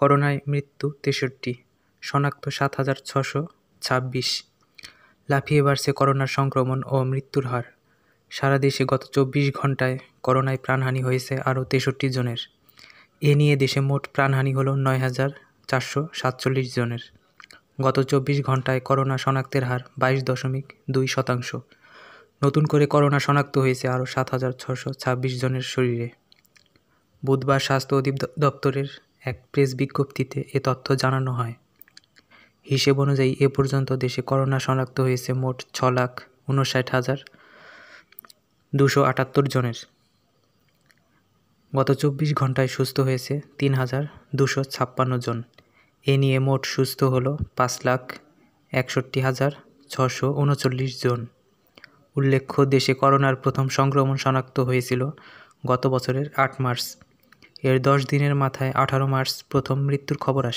করোনায় মৃত্যু তেষট্টি শনাক্ত সাত হাজার ছশো ছাব্বিশ লাফিয়ে বাড়ছে করোনার সংক্রমণ ও মৃত্যুর হার সারা দেশে গত চব্বিশ ঘন্টায় করোনায় প্রাণহানি হয়েছে আরও তেষট্টি জনের এ নিয়ে দেশে মোট প্রাণহানি হল নয় হাজার চারশো সাতচল্লিশ জনের গত চব্বিশ ঘন্টায় করোনা শনাক্তের হার বাইশ দশমিক দুই শতাংশ নতুন করে করোনা শনাক্ত হয়েছে আরও সাত হাজার ছশো ছাব্বিশ জনের শরীরে বুধবার স্বাস্থ্য অধিদপ্তরের এক প্রেস বিজ্ঞপ্তিতে এ তথ্য জানানো হয় হিসেব অনুযায়ী এ পর্যন্ত দেশে করোনা শনাক্ত হয়েছে মোট ছ লাখ উনষাট হাজার দুশো আটাত্তর জনের গত চব্বিশ ঘন্টায় সুস্থ হয়েছে তিন হাজার দুশো ছাপ্পান্ন জন এ নিয়ে মোট সুস্থ হল পাঁচ লাখ একষট্টি হাজার ছশো উনচল্লিশ জন উল্লেখ্য দেশে করোনার প্রথম সংক্রমণ শনাক্ত হয়েছিল গত বছরের আট মার্চ এর দশ দিনের মাথায় আঠারো মার্চ প্রথম মৃত্যুর খবর আসে